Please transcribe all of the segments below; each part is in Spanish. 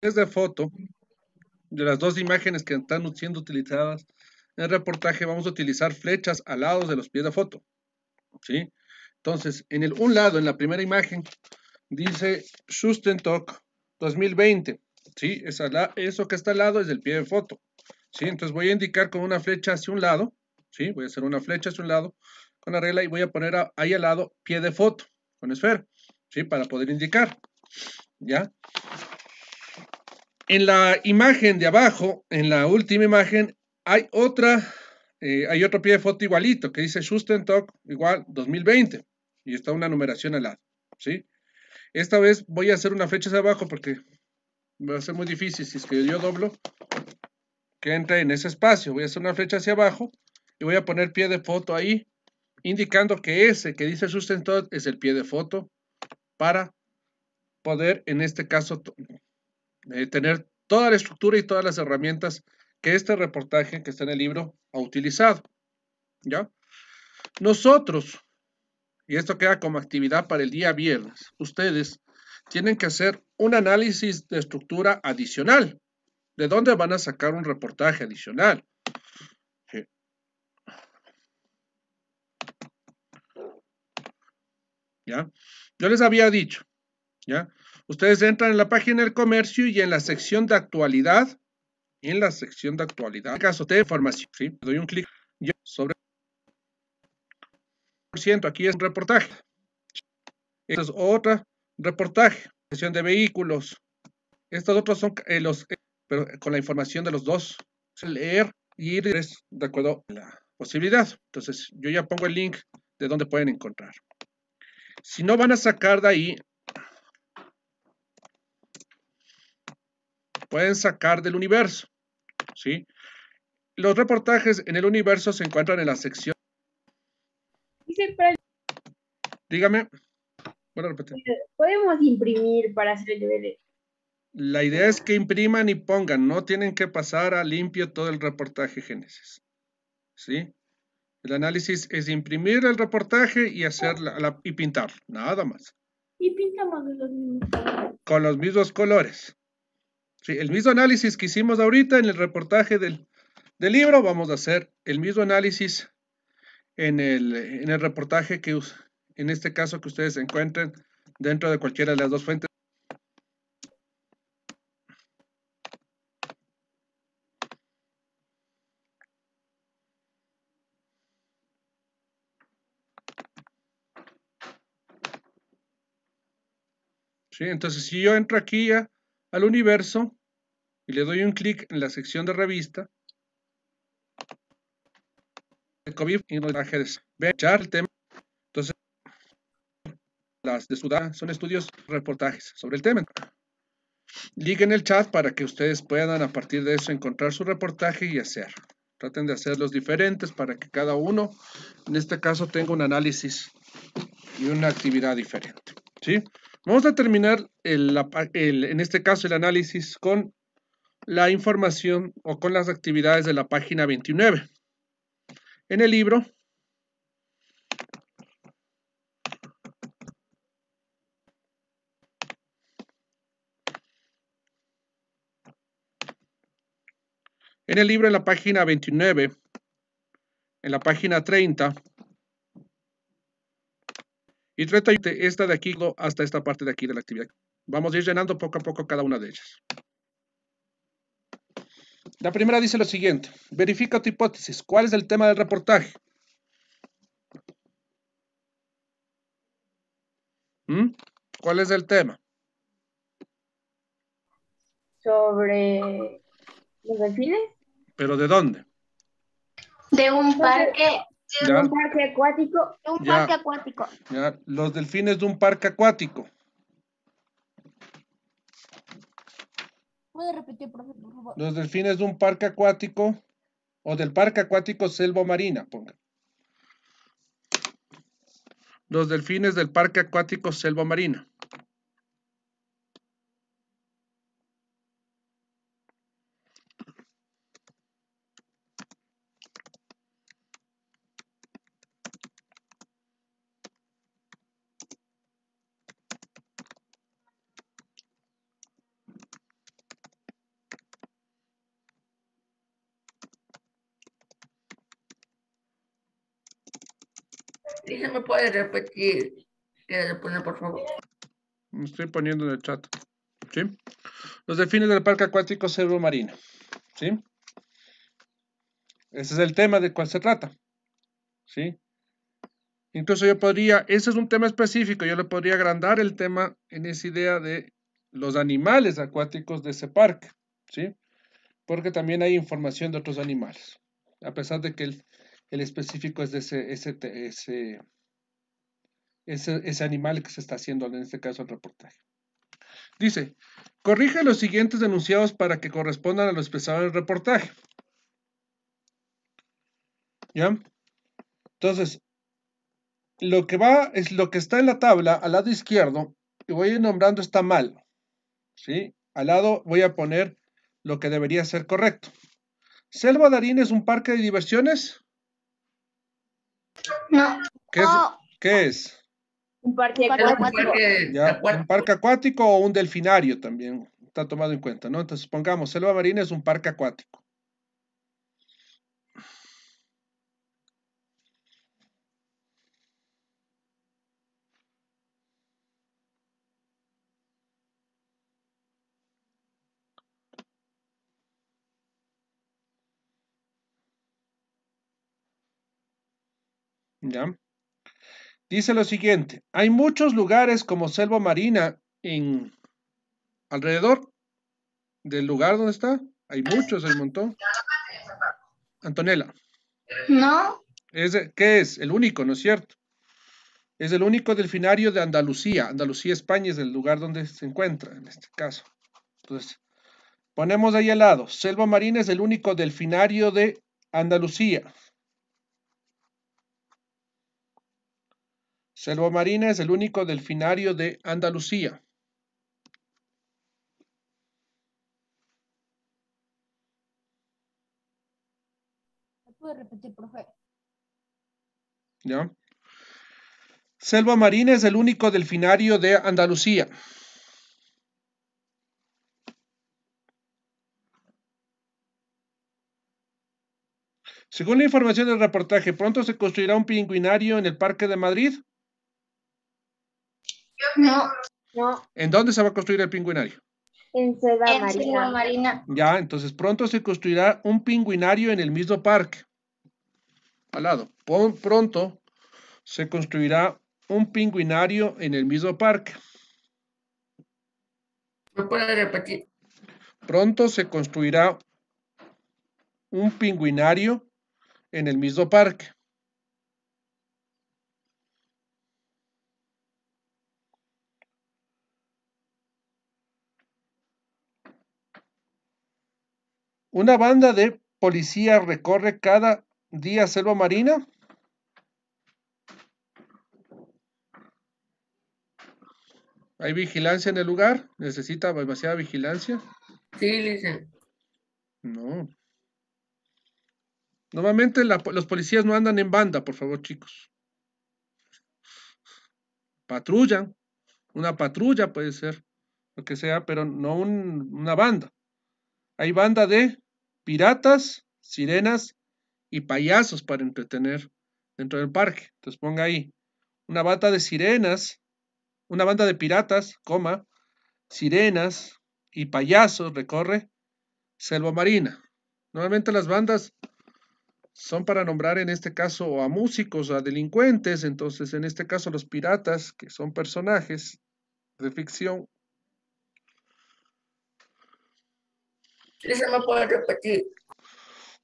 de foto de las dos imágenes que están siendo utilizadas en el reportaje, vamos a utilizar flechas al lado de los pies de foto. ¿sí? Entonces, en el un lado, en la primera imagen, dice Sustentok 2020. ¿sí? eso que está al lado es el pie de foto. ¿sí? Entonces voy a indicar con una flecha hacia un lado. ¿sí? Voy a hacer una flecha hacia un lado con la regla y voy a poner ahí al lado pie de foto con esfera. ¿sí? Para poder indicar. ¿Ya? En la imagen de abajo, en la última imagen, hay otra, eh, hay otro pie de foto igualito que dice Talk igual 2020 y está una numeración al lado, ¿sí? Esta vez voy a hacer una flecha hacia abajo porque va a ser muy difícil si es que yo doblo que entre en ese espacio. Voy a hacer una flecha hacia abajo y voy a poner pie de foto ahí, indicando que ese que dice sustentoc es el pie de foto para poder, en este caso, eh, tener toda la estructura y todas las herramientas que este reportaje que está en el libro ha utilizado. ¿Ya? Nosotros, y esto queda como actividad para el día viernes, ustedes tienen que hacer un análisis de estructura adicional. ¿De dónde van a sacar un reportaje adicional? ¿Ya? Yo les había dicho, ¿ya? Ustedes entran en la página del comercio y en la sección de actualidad, en la sección de actualidad, en caso de información, ¿sí? doy un clic sobre aquí es un reportaje. Esta es otra reportaje, sección de vehículos. Estos otros son eh, los, eh, pero con la información de los dos. Leer y ir de acuerdo la posibilidad. Entonces, yo ya pongo el link de donde pueden encontrar. Si no van a sacar de ahí, pueden sacar del universo. ¿sí? Los reportajes en el universo se encuentran en la sección. Dígame. Bueno, Podemos imprimir para hacer el DVD. La idea es que impriman y pongan, no tienen que pasar a limpio todo el reportaje Génesis. ¿Sí? El análisis es imprimir el reportaje y hacer y pintar, nada más. Y pintamos los mismos colores. Con los mismos colores. Sí, el mismo análisis que hicimos ahorita en el reportaje del, libro, vamos a hacer el mismo análisis en el, reportaje que en este caso que ustedes encuentren dentro de cualquiera de las dos fuentes. ¿Sí? Entonces, si yo entro aquí ya, al universo y le doy un clic en la sección de revista. El COVID y los Ve el tema. Entonces, las de Sudán son estudios, reportajes sobre el tema. Ligue en el chat para que ustedes puedan a partir de eso encontrar su reportaje y hacer. Traten de hacerlos diferentes para que cada uno, en este caso, tenga un análisis y una actividad diferente. ¿Sí? Vamos a terminar en este caso el análisis con la información o con las actividades de la página 29. En el libro En el libro en la página 29, en la página 30, y trata esta de aquí hasta esta parte de aquí de la actividad. Vamos a ir llenando poco a poco cada una de ellas. La primera dice lo siguiente. Verifica tu hipótesis. ¿Cuál es el tema del reportaje? ¿Mm? ¿Cuál es el tema? Sobre los delfines. ¿Pero de dónde? De un parque de un parque acuático. Los delfines de un parque acuático. Los delfines de un parque acuático o del parque acuático selva marina, ponga. Los delfines del parque acuático selva marina. se me puede repetir? pone por favor. Estoy poniendo en el chat. ¿Sí? Los defines del parque acuático Cerro marino ¿Sí? Ese es el tema de cuál se trata. ¿Sí? Incluso yo podría, ese es un tema específico, yo le podría agrandar el tema en esa idea de los animales acuáticos de ese parque, ¿sí? Porque también hay información de otros animales. A pesar de que el, el específico es de ese, ese, ese, animal que se está haciendo, en este caso el reportaje. Dice, corrige los siguientes denunciados para que correspondan a lo expresado en el reportaje. ¿Ya? Entonces, lo que va es lo que está en la tabla al lado izquierdo, y voy a ir nombrando está mal. ¿Sí? Al lado voy a poner lo que debería ser correcto. Selva Darín es un parque de diversiones. No. ¿Qué es? Un parque, acuático. un parque acuático o un delfinario también está tomado en cuenta, ¿no? Entonces pongamos, selva marina es un parque acuático. Dice lo siguiente, hay muchos lugares como selva marina en alrededor del lugar donde está, hay muchos, hay montón. Antonella. No. Es, ¿Qué es? El único, ¿no es cierto? Es el único delfinario de Andalucía. Andalucía, España es el lugar donde se encuentra en este caso. Entonces, ponemos ahí al lado. Selva Marina es el único delfinario de Andalucía. Selva Marina es el único delfinario de Andalucía. repetir, profe? ¿Ya? Selva Marina es el único delfinario de Andalucía. Según la información del reportaje, pronto se construirá un pingüinario en el Parque de Madrid. No, no. ¿En dónde se va a construir el pingüinario? En Ciudad Marina. Ya, entonces pronto se construirá un pingüinario en el mismo parque. Al lado. pronto se construirá un pingüinario en el mismo parque. ¿Me puede repetir? Pronto se construirá un pingüinario en el mismo parque. Una banda de policía recorre cada día selva marina. ¿Hay vigilancia en el lugar? ¿Necesita demasiada vigilancia? Sí, Lisa. No. Normalmente los policías no andan en banda, por favor, chicos. Patrullan. Una patrulla puede ser, lo que sea, pero no una banda. Hay banda de piratas, sirenas y payasos para entretener dentro del parque. Entonces ponga ahí una banda de sirenas, una banda de piratas, coma, sirenas y payasos recorre selva marina. Normalmente las bandas son para nombrar en este caso a músicos, a delincuentes, entonces en este caso los piratas, que son personajes de ficción,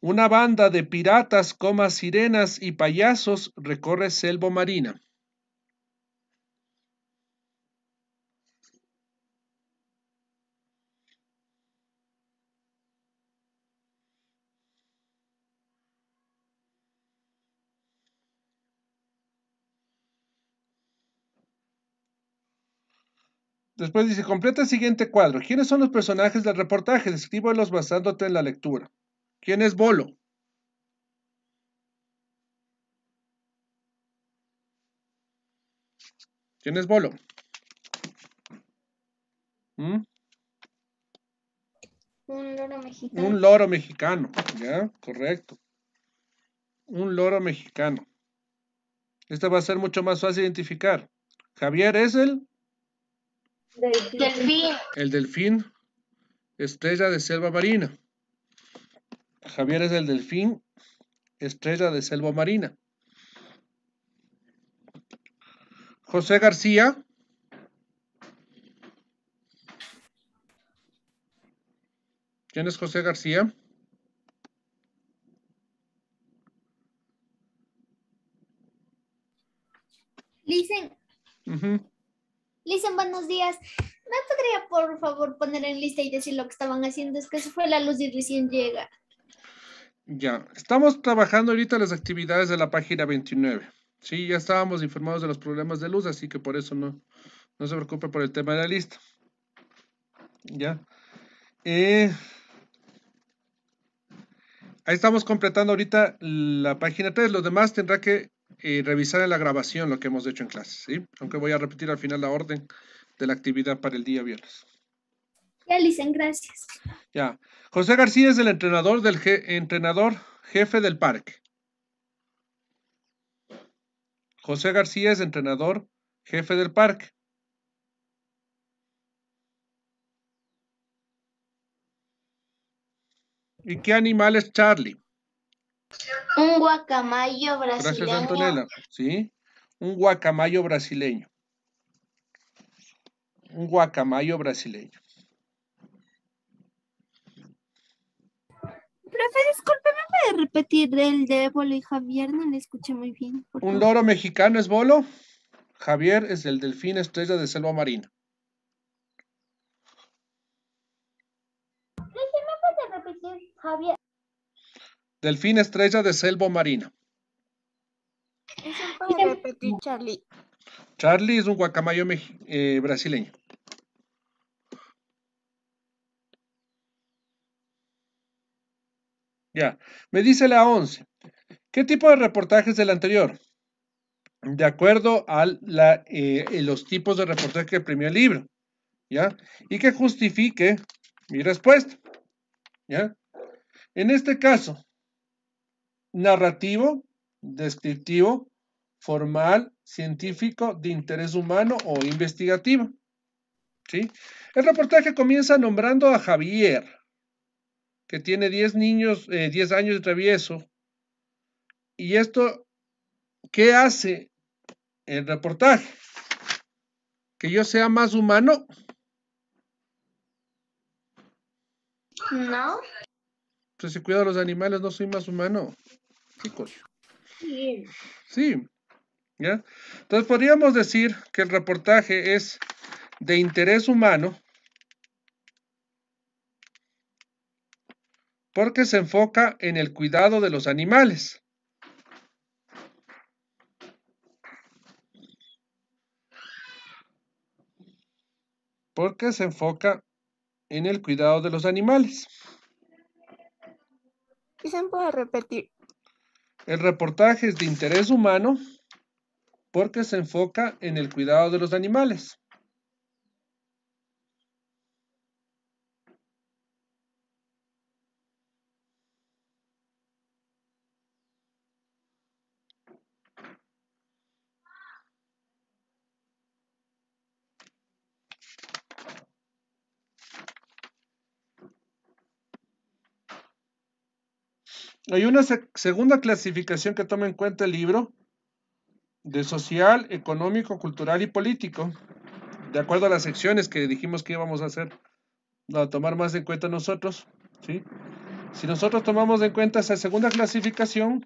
Una banda de piratas, comas, sirenas y payasos recorre Selvo marina. Después dice, completa el siguiente cuadro. ¿Quiénes son los personajes del reportaje? Descríbelos basándote en la lectura. ¿Quién es Bolo? ¿Quién es Bolo? ¿Mm? Un loro mexicano. Un loro mexicano, ya, correcto. Un loro mexicano. Este va a ser mucho más fácil de identificar. Javier es el el delfín, estrella de selva marina. Javier es el delfín, estrella de selva marina. José García. ¿Quién es José García? ¿No podría, por favor, poner en lista y decir lo que estaban haciendo? Es que se fue la luz y recién llega. Ya, estamos trabajando ahorita las actividades de la página 29. Sí, ya estábamos informados de los problemas de luz, así que por eso no, no se preocupe por el tema de la lista. Ya. Eh, ahí estamos completando ahorita la página 3. Los demás tendrá que eh, revisar en la grabación lo que hemos hecho en clase, ¿sí? Aunque voy a repetir al final la orden de la actividad para el día viernes. Ya, Licen, gracias. Ya. José García es el entrenador, del entrenador jefe del parque. José García es entrenador jefe del parque. ¿Y qué animal es Charlie? Un guacamayo brasileño. Gracias, Sí, un guacamayo brasileño un guacamayo brasileño. Profe, discúlpeme, de repetir el de bolo y Javier? No le escuché muy bien. Un loro mexicano es bolo. Javier es el delfín estrella de selva marina. puede repetir, Javier? Delfín estrella de selva marina. Eso puede repetir, Charlie. Charlie es un guacamayo eh, brasileño. Ya, me dice la 11. ¿Qué tipo de reportaje es el anterior? De acuerdo a eh, los tipos de reportaje que premió el libro. ¿Ya? Y que justifique mi respuesta. ¿Ya? En este caso, narrativo, descriptivo, formal, científico, de interés humano o investigativo. ¿Sí? El reportaje comienza nombrando a Javier, que tiene 10 niños, eh, años de travieso. Y esto, ¿qué hace el reportaje? ¿Que yo sea más humano? No. Pues si cuido a los animales, no soy más humano. Chicos. Sí. sí. Entonces podríamos decir que el reportaje es de interés humano porque se enfoca en el cuidado de los animales. Porque se enfoca en el cuidado de los animales. ¿Y se puede repetir. El reportaje es de interés humano porque se enfoca en el cuidado de los animales. Hay una segunda clasificación que toma en cuenta el libro, de social, económico, cultural y político, de acuerdo a las secciones que dijimos que íbamos a hacer, a tomar más en cuenta nosotros, ¿sí? Si nosotros tomamos en cuenta esa segunda clasificación,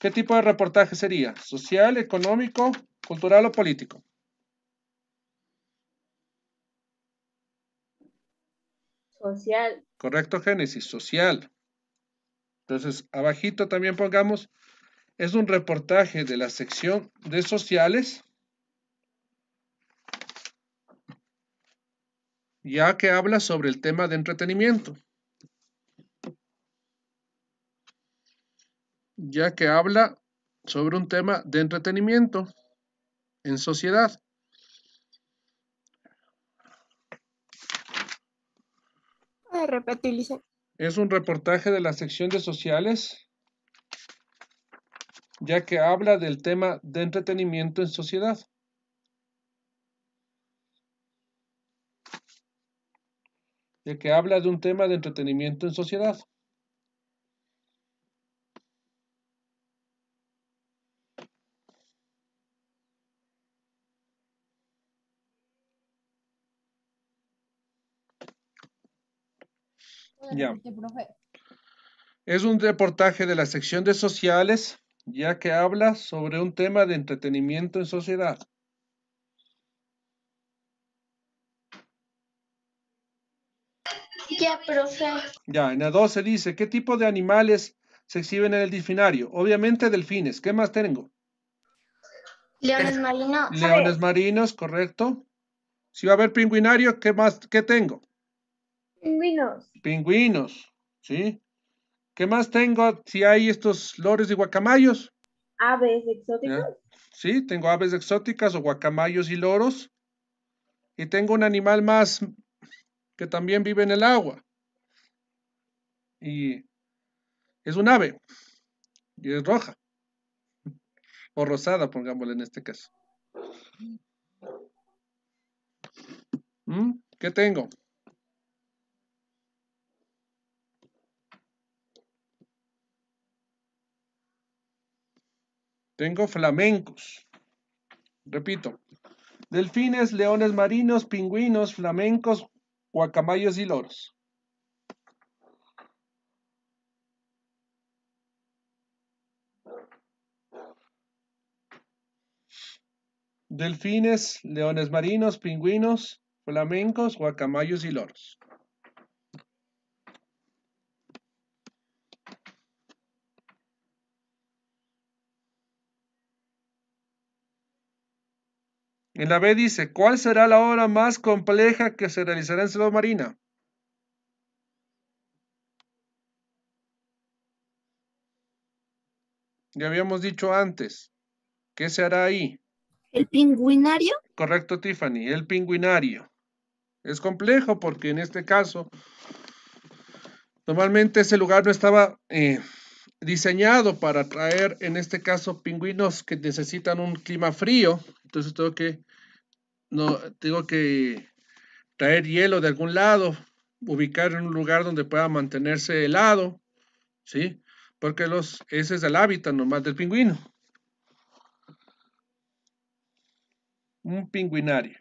¿qué tipo de reportaje sería? ¿Social, económico, cultural o político? Social. Correcto, Génesis, social. Entonces, abajito también pongamos es un reportaje de la sección de sociales, ya que habla sobre el tema de entretenimiento. Ya que habla sobre un tema de entretenimiento en sociedad. es un reportaje de la sección de sociales ya que habla del tema de entretenimiento en sociedad. Ya que habla de un tema de entretenimiento en sociedad. Es un reportaje de la sección de sociales ya que habla sobre un tema de entretenimiento en sociedad. Ya, profe. Ya, en la 12 dice, ¿qué tipo de animales se exhiben en el diccionario? Obviamente delfines. ¿Qué más tengo? Leones marinos. Leones marinos, correcto. Si va a haber pingüinario, ¿qué más? ¿Qué tengo? Pingüinos. Pingüinos, ¿sí? ¿Qué más tengo? Si hay estos loros y guacamayos. Aves ¿Eh? exóticas. Sí, tengo aves exóticas o guacamayos y loros. Y tengo un animal más que también vive en el agua. Y es un ave. Y es roja. O rosada, pongámosle en este caso. ¿Mm? ¿Qué tengo? Tengo flamencos. Repito. Delfines, leones marinos, pingüinos, flamencos, guacamayos y loros. Delfines, leones marinos, pingüinos, flamencos, guacamayos y loros. En la B dice, ¿cuál será la obra más compleja que se realizará en Ciudad Marina? Ya habíamos dicho antes, ¿qué se hará ahí? ¿El pingüinario? Correcto, Tiffany, el pingüinario. Es complejo porque en este caso, normalmente ese lugar no estaba eh, diseñado para traer, en este caso, pingüinos que necesitan un clima frío. Entonces tengo que no, tengo que traer hielo de algún lado, ubicar en un lugar donde pueda mantenerse helado, ¿sí? Porque los, ese es el hábitat normal del pingüino. Un pingüinario.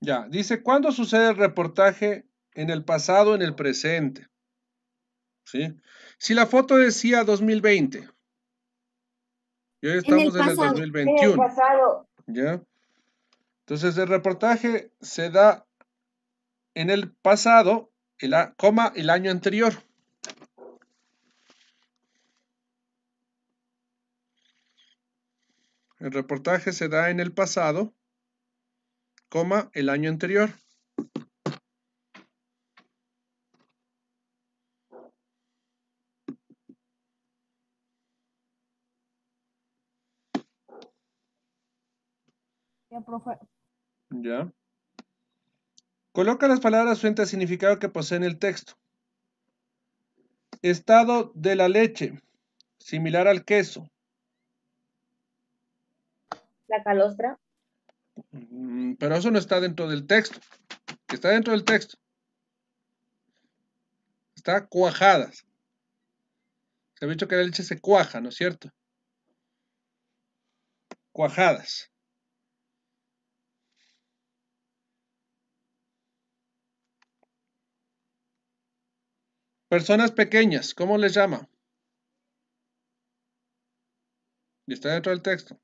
Ya, dice, ¿cuándo sucede el reportaje? En el pasado, en el presente. Si la foto decía 2020, y hoy estamos en el, 2021. ¿Ya? Entonces, el reportaje se da en el pasado, coma, el año anterior. El reportaje se da en el pasado, coma el año anterior. Ya, profe. Ya. Coloca las palabras frente al significado que posee en el texto. Estado de la leche, similar al queso. La calostra. Mm, pero eso no está dentro del texto. está dentro del texto. Está cuajadas. Se ha dicho que la leche se cuaja, ¿no es cierto? Cuajadas. Personas pequeñas, ¿cómo les llama? Y está dentro del texto.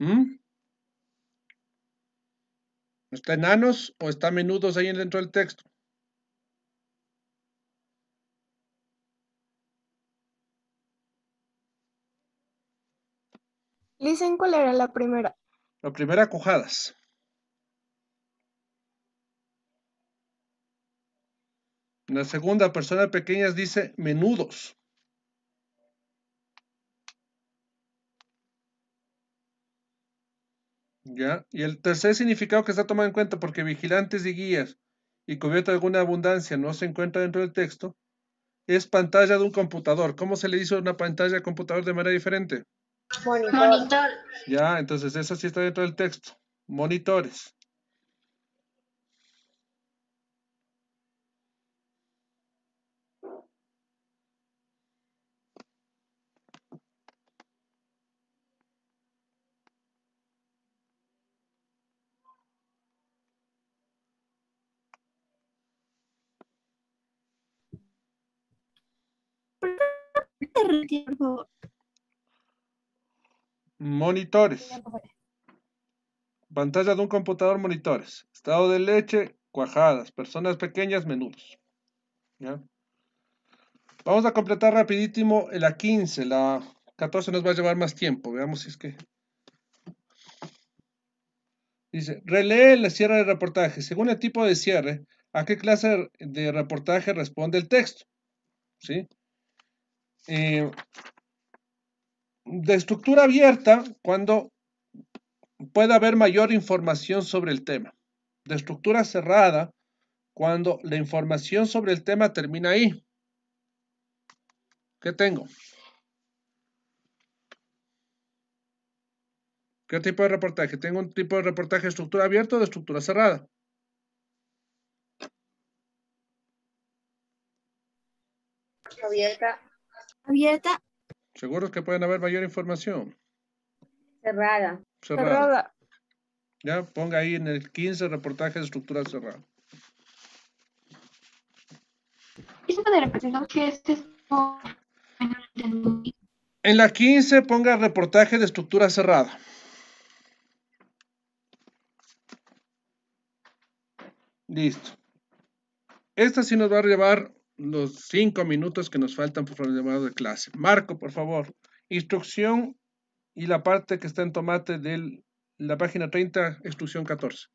¿Están ¿Mm? ¿Está enanos o está menudos ahí dentro del texto? Dicen cuál era la primera. La primera, cojadas. La segunda persona pequeñas dice menudos. ¿Ya? Y el tercer significado que está tomado en cuenta, porque vigilantes y guías y cubierto de alguna abundancia no se encuentra dentro del texto, es pantalla de un computador. ¿Cómo se le dice una pantalla de computador de manera diferente? Monitor. Ya, entonces eso sí está dentro del texto. Monitores. Monitores. Pantalla de un computador, monitores. Estado de leche, cuajadas. Personas pequeñas, menudos. ¿Ya? Vamos a completar rapidísimo la 15. La 14 nos va a llevar más tiempo. Veamos si es que... Dice, relee la cierre de reportaje. Según el tipo de cierre, ¿a qué clase de reportaje responde el texto? ¿Sí? Eh, de estructura abierta cuando puede haber mayor información sobre el tema. De estructura cerrada cuando la información sobre el tema termina ahí. ¿Qué tengo? ¿Qué tipo de reportaje? Tengo un tipo de reportaje de estructura abierta o de estructura cerrada. Abierta. Abierta. Seguros que pueden haber mayor información. Cerrada. Cerrada. Ya, ponga ahí en el 15 reportaje de estructura cerrada. que En la 15 ponga reportaje de estructura cerrada. Listo. Esta sí nos va a llevar los cinco minutos que nos faltan por el de clase. Marco, por favor, instrucción y la parte que está en tomate de la página 30, instrucción 14.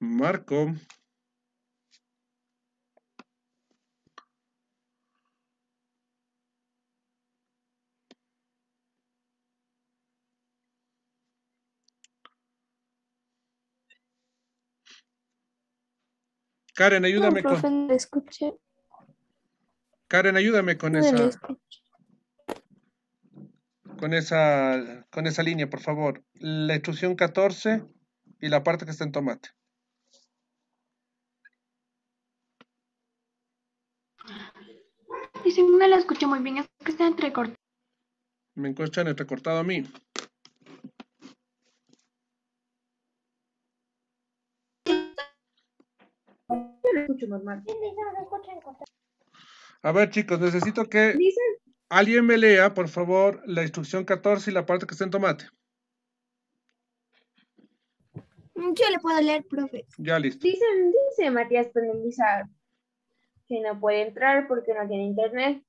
Marco. Karen, ayúdame con. Karen, ayúdame con esa. Con esa, con esa línea, por favor. La instrucción 14 y la parte que está en tomate. si no la escuché muy bien, es que está entrecortado. Me encuentran entrecortado a mí. A ver, chicos, necesito que alguien me lea, por favor, la instrucción 14 y la parte que está en tomate. Mm, yo le puedo leer, profe. Ya listo. Dicen, dice Matías Penelizar que no puede entrar porque no tiene internet.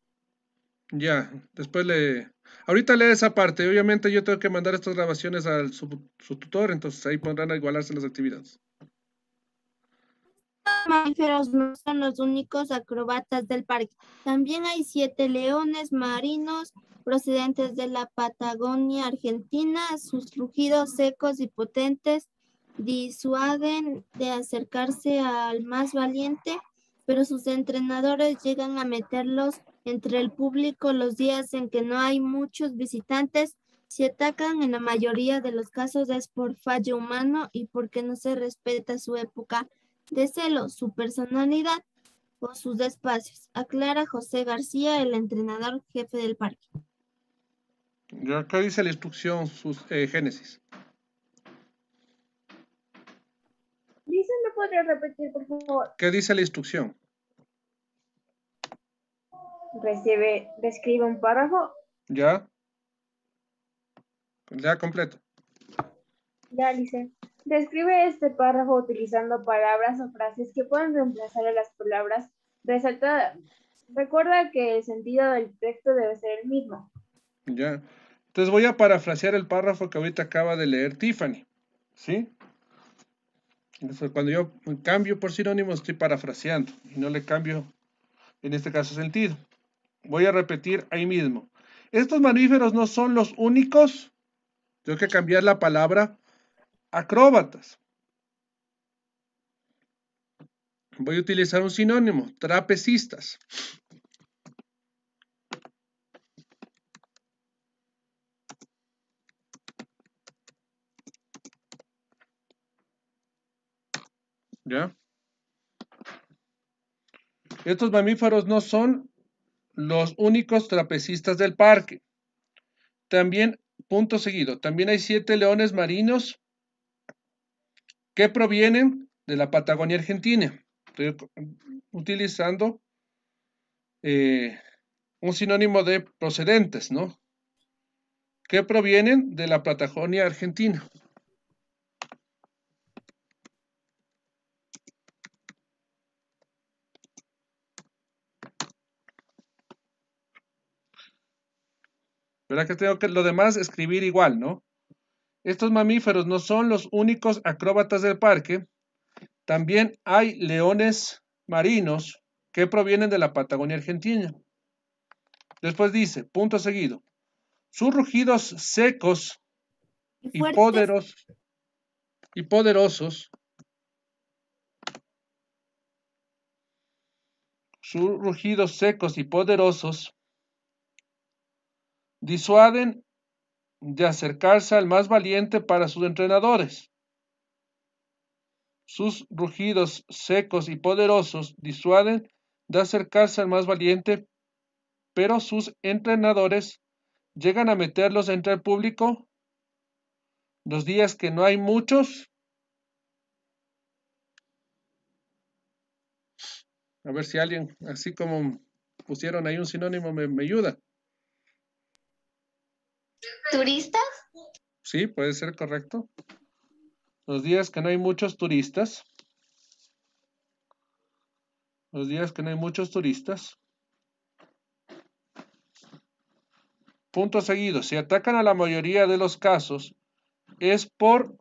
Ya, después le... Ahorita lee esa parte. Obviamente yo tengo que mandar estas grabaciones al su, su tutor, entonces ahí podrán igualarse las actividades mamíferos no son los únicos acrobatas del parque. También hay siete leones marinos procedentes de la Patagonia Argentina. Sus rugidos secos y potentes disuaden de acercarse al más valiente, pero sus entrenadores llegan a meterlos entre el público los días en que no hay muchos visitantes. Si atacan en la mayoría de los casos es por fallo humano y porque no se respeta su época de celo, su personalidad o sus despacios, aclara José García, el entrenador jefe del parque. ¿Qué dice la instrucción sus, eh, Génesis? Licen, ¿me repetir, por favor. ¿Qué dice la instrucción? Recibe, describe un párrafo. Ya. Ya completo. Ya, dice Describe este párrafo utilizando palabras o frases que pueden reemplazar a las palabras resaltadas. Recuerda que el sentido del texto debe ser el mismo. Ya. Entonces voy a parafrasear el párrafo que ahorita acaba de leer Tiffany. ¿Sí? Cuando yo cambio por sinónimo estoy parafraseando y no le cambio en este caso sentido. Voy a repetir ahí mismo. Estos mamíferos no son los únicos. Tengo que cambiar la palabra acróbatas. Voy a utilizar un sinónimo, trapecistas. ¿Ya? Estos mamíferos no son los únicos trapecistas del parque. También, punto seguido, también hay siete leones marinos que provienen de la Patagonia Argentina, utilizando eh, un sinónimo de procedentes, ¿no? Que provienen de la Patagonia Argentina. ¿Verdad que tengo que lo demás escribir igual, ¿no? Estos mamíferos no son los únicos acróbatas del parque. También hay leones marinos que provienen de la Patagonia Argentina. Después dice, punto seguido, sus rugidos secos y, poderosos, y poderosos sus rugidos secos y poderosos disuaden de acercarse al más valiente para sus entrenadores. Sus rugidos secos y poderosos disuaden de acercarse al más valiente, pero sus entrenadores llegan a meterlos entre el público los días que no hay muchos. A ver si alguien, así como pusieron ahí un sinónimo, me, ayuda. ¿Turistas? Sí, puede ser correcto. Los días que no hay muchos turistas. Los días que no hay muchos turistas. Punto seguido. Si atacan a la mayoría de los casos, es por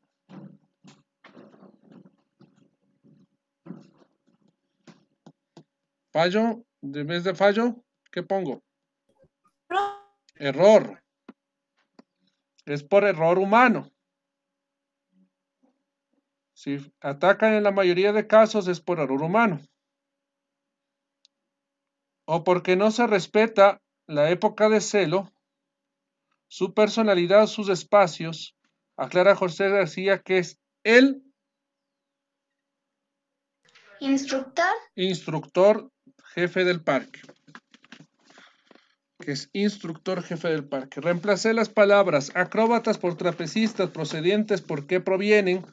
fallo, de vez de fallo, ¿qué pongo? Error es por error humano. Si atacan en la mayoría de casos es por error humano. O porque no se respeta la época de celo, su personalidad, sus espacios. Aclara José García que es el instructor. jefe del parque es instructor jefe del parque. Reemplacé las palabras acróbatas por trapecistas, procedientes por qué provienen,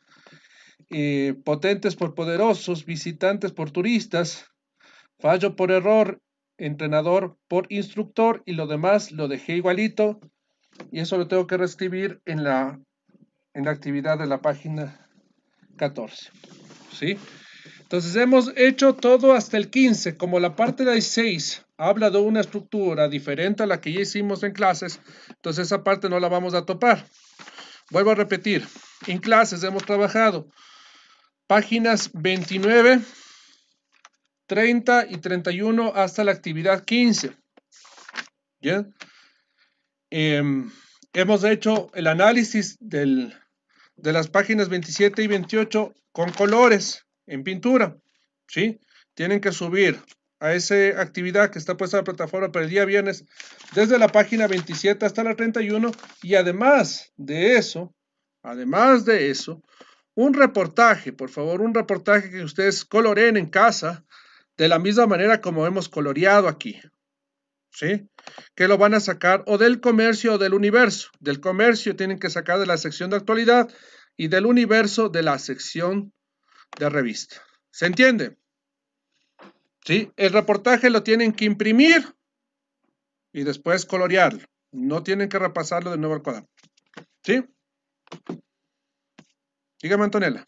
eh, potentes por poderosos, visitantes por turistas, fallo por error, entrenador por instructor y lo demás lo dejé igualito y eso lo tengo que reescribir en la, en la actividad de la página 14. ¿Sí? Entonces hemos hecho todo hasta el 15, como la parte de 6 habla de una estructura diferente a la que ya hicimos en clases, entonces esa parte no la vamos a topar. Vuelvo a repetir, en clases hemos trabajado páginas 29, 30 y 31 hasta la actividad 15. ¿Bien? Em, hemos hecho el análisis de las páginas 27 y 28 con colores en pintura. ¿Sí? Tienen que subir a esa actividad que está puesta en la plataforma para el día viernes, desde la página 27 hasta la 31. Y además de eso, además de eso, un reportaje, por favor, un reportaje que ustedes coloreen en casa de la misma manera como hemos coloreado aquí. ¿Sí? Que lo van a sacar o del comercio o del universo. Del comercio tienen que sacar de la sección de actualidad y del universo de la sección de revista. ¿Se entiende? ¿Sí? El reportaje lo tienen que imprimir y después colorearlo. No tienen que repasarlo de nuevo al cuadrado. ¿Sí? Dígame, Antonella.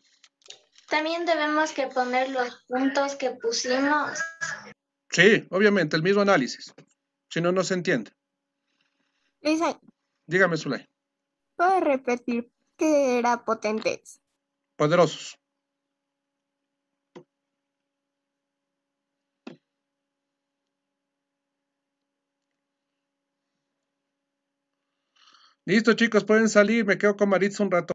También debemos que poner los puntos que pusimos. Sí, obviamente, el mismo análisis. Si no, no se entiende. Dígame, Zulay. Puedo repetir que era potentes. Poderosos. Listo, chicos, pueden salir. Me quedo con Maritza un rato.